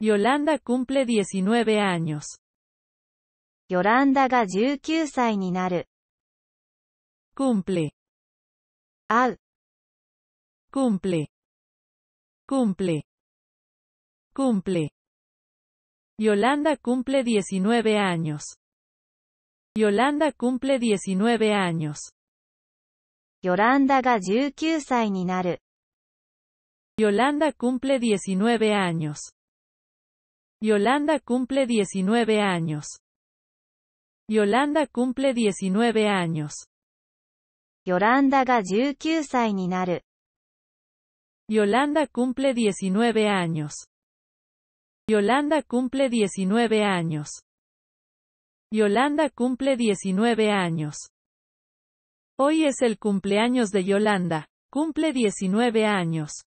Yolanda cumple 19 años. Yolanda ga 19 ni naru. cumple, cumple. Yolanda cumple 19 años. Yolanda cumple 19 años. ga 19 Yolanda cumple 19 años. Yolanda cumple 19 años. Yolanda cumple 19 años. Yolanda ga 19 Yolanda cumple 19 años. Yolanda cumple 19 años. Yolanda cumple 19 años. Hoy es el cumpleaños de Yolanda. Cumple 19 años.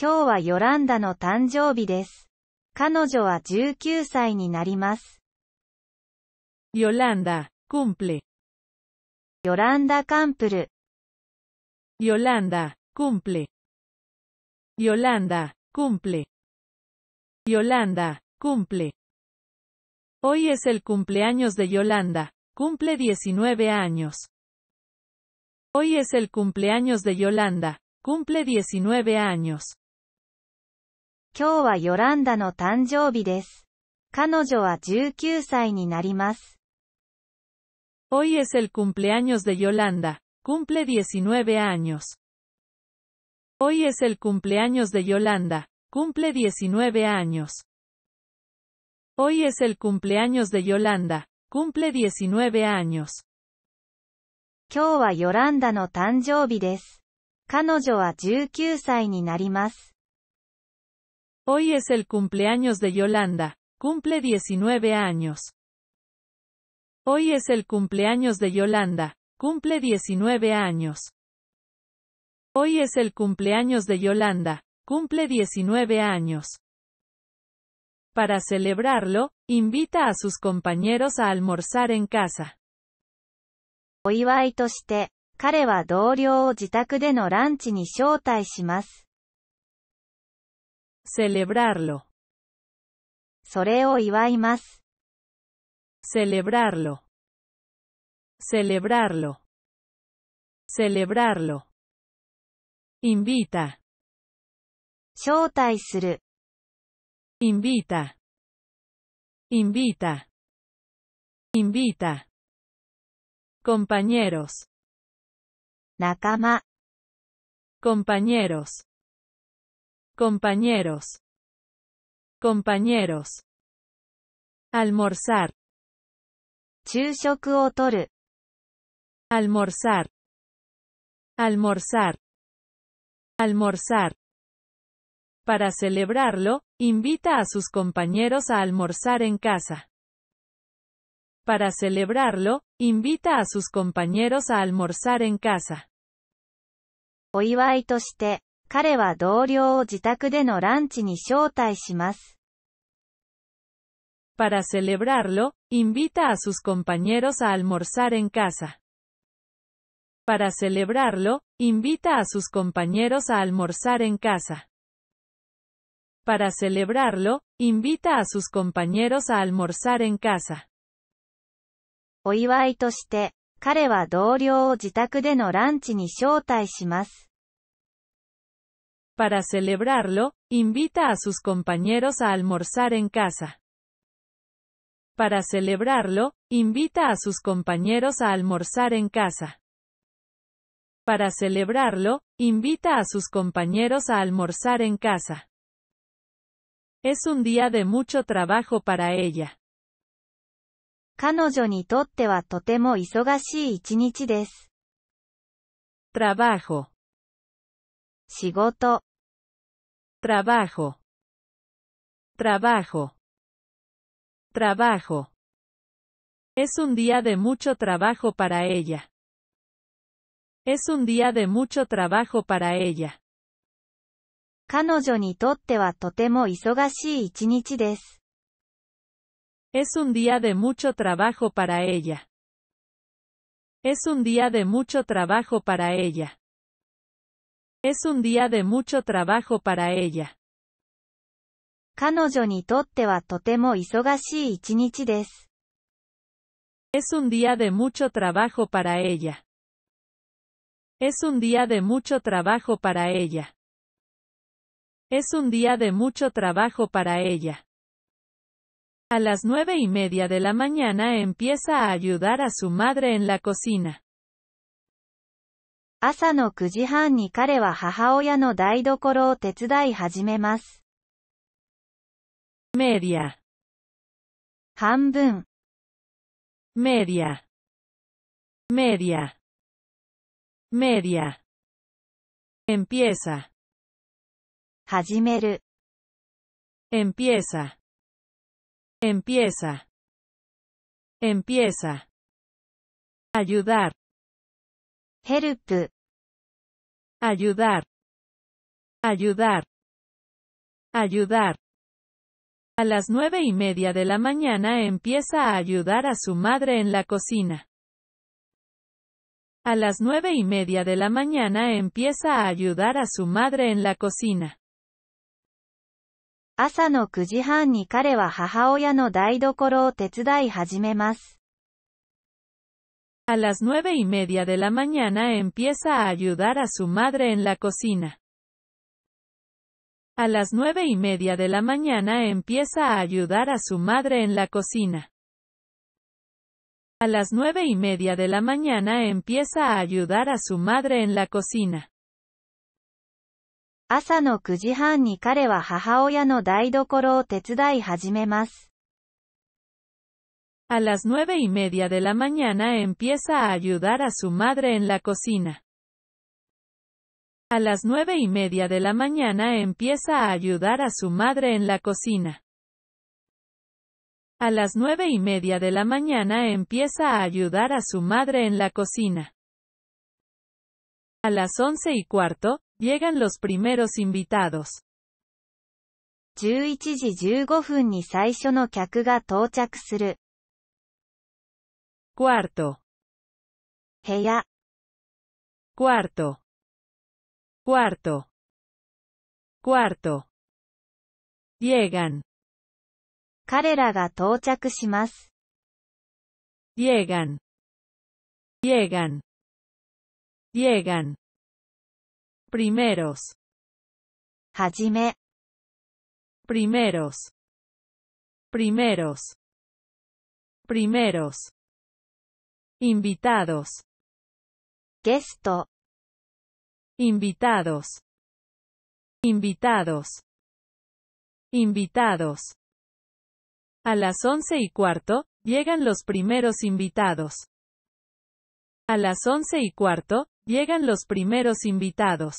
今日はヨランダの誕生日です。彼女は19 cumple. Yolanda cumple. Yolanda, cumple. Yolanda, cumple. Yolanda, cumple. Hoy es el cumpleaños de Yolanda, cumple 19 años. Hoy es el cumpleaños de Yolanda, cumple 19 años. 今日はヨランダの誕生日です。彼女は19歳になります。Hoy es el cumpleaños de Yolanda. Cumple 19 años. Hoy es el cumpleaños de Yolanda. Cumple 19 años. Hoy es el cumpleaños de Yolanda. Cumple 19 años. Cumple 19 años. Hoy es el cumpleaños de Yolanda, cumple 19 años. Hoy es el cumpleaños de Yolanda, cumple 19 años. Hoy es el cumpleaños de Yolanda, cumple 19 años. Para celebrarlo, invita a sus compañeros a almorzar en casa. お祝いとして、彼は同僚を自宅でのランチに招待します。Celebrarlo. más, Celebrarlo. Celebrarlo. celebrarlo, Invita. invita Invita. Invita. Compañeros. Nakama. Compañeros compañeros, compañeros, almorzar, almorzar, almorzar, almorzar. Para celebrarlo, invita a sus compañeros a almorzar en casa. Para celebrarlo, invita a sus compañeros a almorzar en casa. お祝いとして、para celebrarlo, invita a sus compañeros a almorzar en casa. Para celebrarlo, invita a sus compañeros a almorzar en casa. Para celebrarlo, invita a sus compañeros a almorzar en casa. お祝いとして、彼は同僚を自宅でのランチに招待します。para celebrarlo, invita a sus compañeros a almorzar en casa. Para celebrarlo, invita a sus compañeros a almorzar en casa. Para celebrarlo, invita a sus compañeros a almorzar en casa. Es un día de mucho trabajo para ella. Trabajo. Shigoto. Trabajo. Trabajo. Trabajo. Es un día de mucho trabajo para ella. Es un día de mucho trabajo para ella. Es un día de mucho trabajo para ella. Es un día de mucho trabajo para ella. Es un día de mucho trabajo para ella. Es un día de mucho trabajo para ella. Es un día de mucho trabajo para ella. Es un día de mucho trabajo para ella. A las nueve y media de la mañana empieza a ayudar a su madre en la cocina. 朝の9時半に彼は母親の台所を手伝い始めます。メディア半分メディアメディアメディア empieza 始める empieza empieza empieza ayudar Ayudar. Ayudar. Ayudar. A las nueve y media de la mañana empieza a ayudar a su madre en la cocina. A las nueve y media de la mañana empieza a ayudar a su madre en la cocina. 朝の9時半に彼は母親の台所を手伝い始めます。a las nueve y media de la mañana empieza a ayudar a su madre en la cocina. A las nueve y media de la mañana empieza a ayudar a su madre en la cocina. A las nueve y media de la mañana empieza a ayudar a su madre en la cocina. 朝の9時半に彼は母親の台所を手伝い始めます。a las nueve y media de la mañana empieza a ayudar a su madre en la cocina. A las nueve y media de la mañana empieza a ayudar a su madre en la cocina. A las nueve y media de la mañana empieza a ayudar a su madre en la cocina. A las once y cuarto, llegan los primeros invitados cuarto, Hea. cuarto, cuarto, cuarto. Llegan. 彼らが到着します。llegan, llegan, llegan. llegan, primeros, hajime primeros, primeros, primeros. Invitados. Gesto. Invitados. Invitados. Invitados. A las once y cuarto, llegan los primeros invitados. A las once y cuarto, llegan los primeros invitados.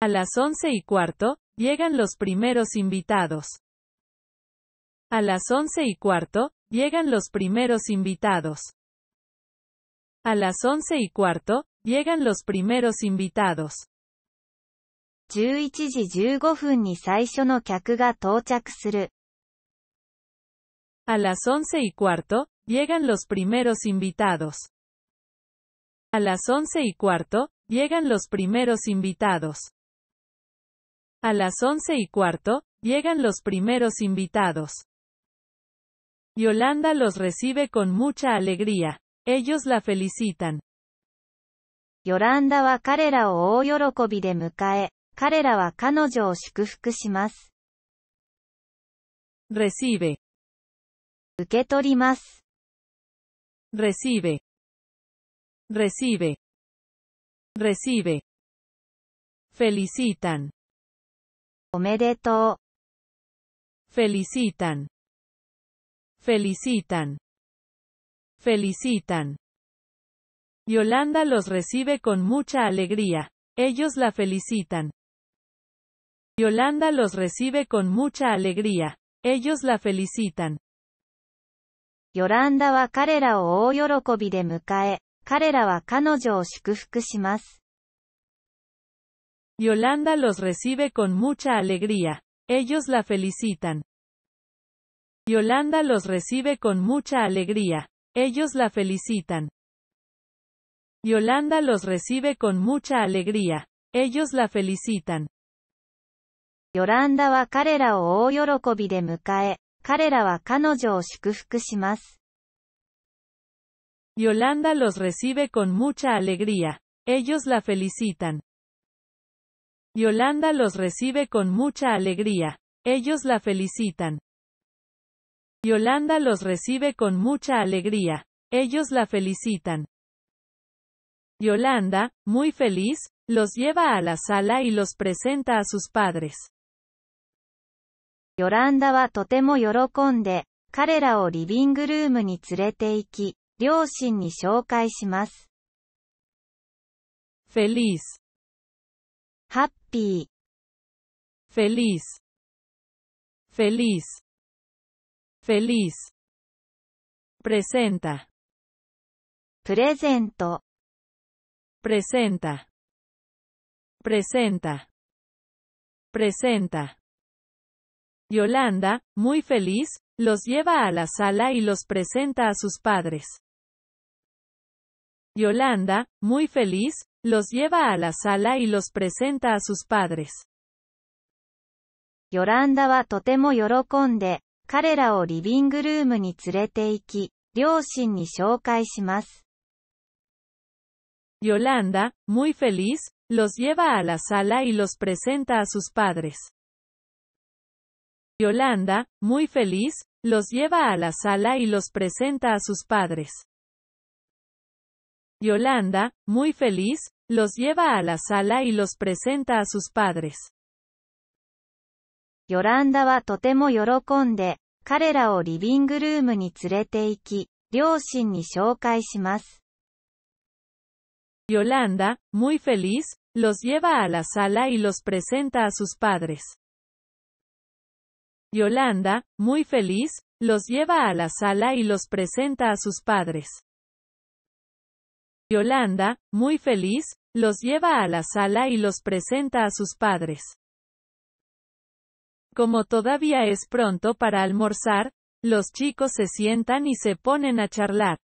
A las once y cuarto, Llegan los primeros invitados. A las once y cuarto, llegan los primeros invitados. A las once y cuarto, llegan los primeros invitados. A las once y cuarto, llegan los primeros invitados. A las once y cuarto, llegan los primeros invitados. A las once y cuarto, llegan los primeros invitados. Yolanda los recibe con mucha alegría. Ellos la felicitan. Recibe. Recibe. recibe recibe felicitan Omedeto. Felicitan. Felicitan. Felicitan. Yolanda los recibe con mucha alegría. Ellos la felicitan. Yolanda los recibe con mucha alegría. Ellos la felicitan. Yolanda wa karera o de mukae, karera wa kanojo o shukufuku Yolanda los recibe con mucha alegría. Ellos la felicitan. Yolanda los recibe con mucha alegría. Ellos la felicitan. Yolanda los recibe con mucha alegría. Ellos la felicitan. Yolanda va o los recibe con mucha alegría. Ellos la felicitan. Yolanda los recibe con mucha alegría. Ellos la felicitan. Yolanda los recibe con mucha alegría. Ellos la felicitan. Yolanda, muy feliz, los lleva a la sala y los presenta a sus padres. Yolanda wa totemo yorokonde, karera o living room ni tsurete iki, ni shimasu. Feliz happy, feliz, feliz, feliz. Presenta, presento, presenta, presenta, presenta. Yolanda, muy feliz, los lleva a la sala y los presenta a sus padres. Yolanda, muy feliz, los lleva a la sala y los presenta a sus padres. Yolanda va totemo muy feliz, los lleva a la sala y los presenta a sus padres. Yolanda, muy feliz, los lleva a la sala y los presenta a sus padres. Yolanda, muy feliz, los lleva a la sala y los presenta a sus padres. Yolanda totemo o living room Yolanda, muy feliz, los lleva a la sala y los presenta a sus padres. Yolanda, muy feliz, los lleva a la sala y los presenta a sus padres. Yolanda, muy feliz, los lleva a la sala y los presenta a sus padres. Como todavía es pronto para almorzar, los chicos se sientan y se ponen a charlar.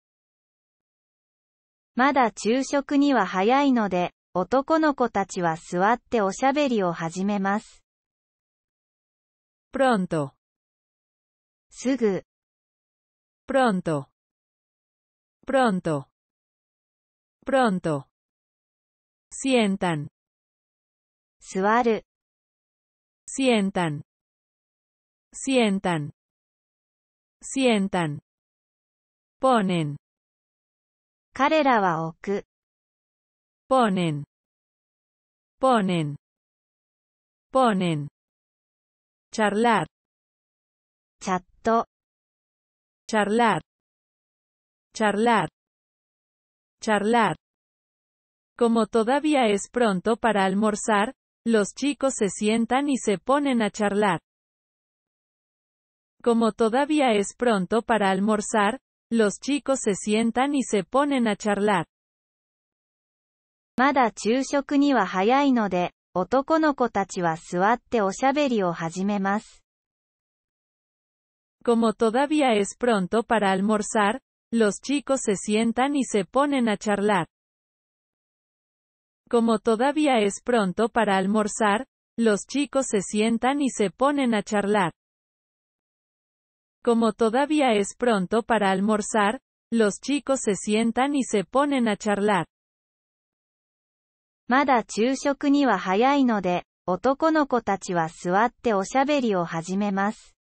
Pronto. pronto pronto pronto. Sientan. Suaru. Sientan. Sientan. Sientan. Ponen. Karera wa oku. Ponen. Ponen. Ponen. Charlar. Chatto. Charlar. Charlar charlar. Como todavía es pronto para almorzar, los chicos se sientan y se ponen a charlar. Como todavía es pronto para almorzar, los chicos se sientan y se ponen a charlar. Como todavía es pronto para almorzar, los chicos se sientan y se ponen a charlar. Como todavía es pronto para almorzar, los chicos se sientan y se ponen a charlar. Como todavía es pronto para almorzar, los chicos se sientan y se ponen a charlar. まだ昼食には早いので、男の子たちは座っておしゃべりを始めます。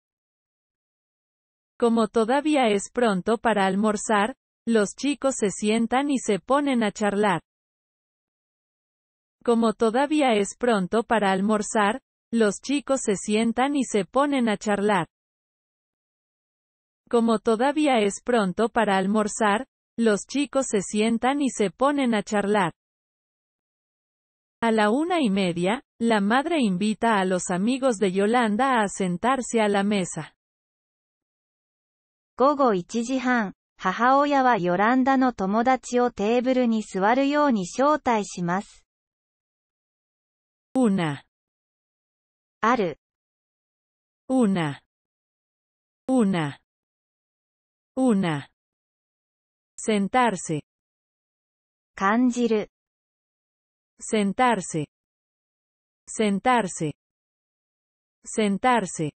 como todavía es pronto para almorzar, los chicos se sientan y se ponen a charlar. Como todavía es pronto para almorzar, los chicos se sientan y se ponen a charlar. Como todavía es pronto para almorzar, los chicos se sientan y se ponen a charlar. A la una y media, la madre invita a los amigos de Yolanda a sentarse a la mesa. 午後1時半、母親はヨランダの友達をテーブルに座るように招待します。una ある una una una sentarse 感じる sentarse sentarse sentarse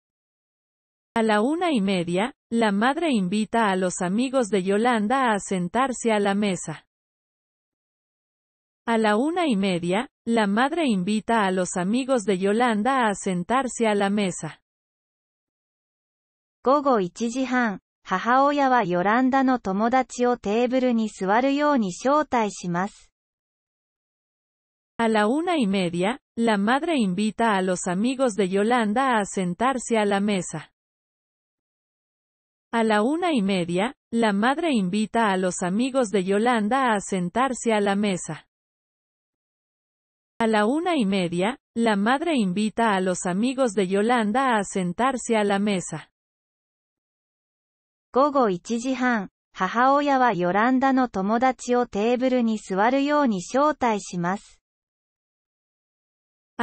A la una y media, la madre invita a los amigos de Yolanda a sentarse a la mesa. A la una y media, la madre invita a los amigos de Yolanda a sentarse a la mesa. A la una y media, la madre invita a los amigos de Yolanda a sentarse a la mesa. A la una y media, la madre invita a los amigos de Yolanda a sentarse a la mesa. A la una y media, la madre invita a los amigos de Yolanda a sentarse a la mesa. A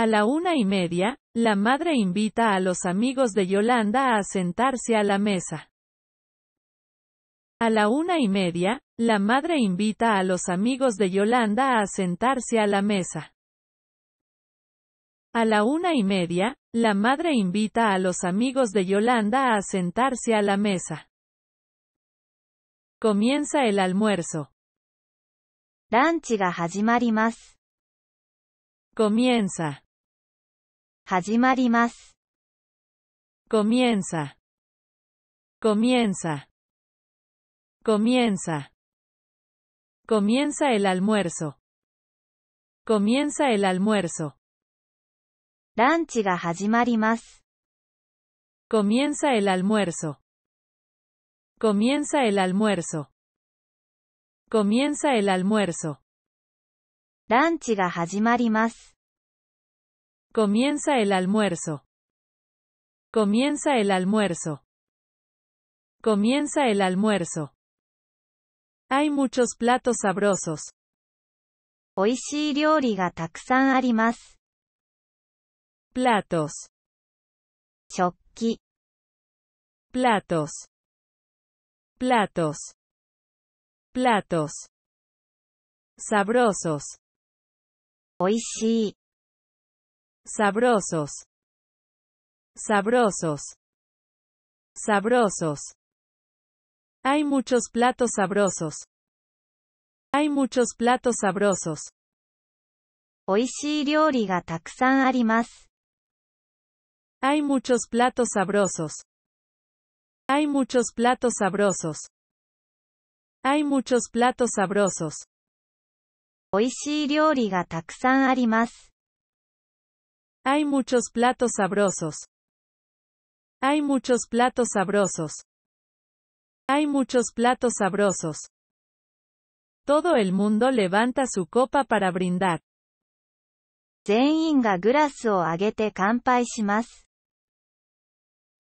la una y media, la madre invita a los amigos de Yolanda a sentarse a la mesa. A la una y media, la madre invita a los amigos de Yolanda a sentarse a la mesa. A la una y media, la madre invita a los amigos de Yolanda a sentarse a la mesa. Comienza el almuerzo. Comienza. comienza Comienza. comienza. Comienza. Comienza el almuerzo. Comienza el almuerzo. Comienza el almuerzo. Comienza el almuerzo. Comienza el almuerzo. Comienza el almuerzo. Comienza el almuerzo. Comienza el almuerzo. Hay muchos platos sabrosos. y 食器 platos platos platos sabrosos sí sabrosos sabrosos sabrosos hay muchos platos sabrosos. Hay muchos platos sabrosos. hay muchos platos sabrosos. Hay muchos platos sabrosos. Hay muchos platos sabrosos. Hay muchos platos sabrosos. Hay muchos platos sabrosos. Hay muchos platos sabrosos. Todo el mundo levanta su copa para brindar.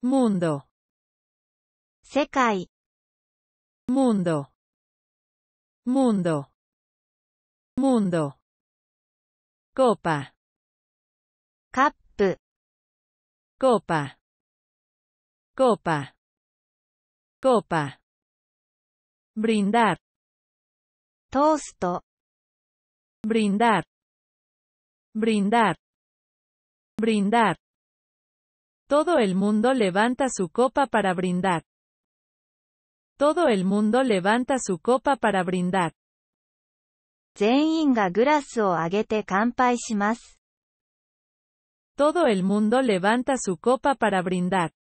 Mundo. 世界 mundo mundo mundo copa Cup. copa copa copa brindar, tosto, brindar, brindar, brindar. Todo el mundo levanta su copa para brindar. Todo el mundo levanta su copa para brindar. Todo el mundo levanta su copa para brindar.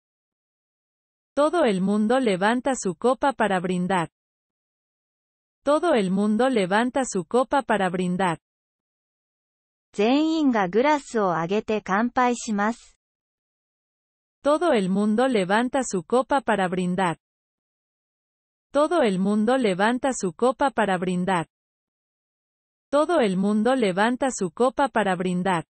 Todo el mundo levanta su copa para brindar. Todo el mundo levanta su copa para brindar. Todo el mundo levanta su copa para brindar. Todo el mundo levanta su copa para brindar. Todo el mundo levanta su copa para brindar.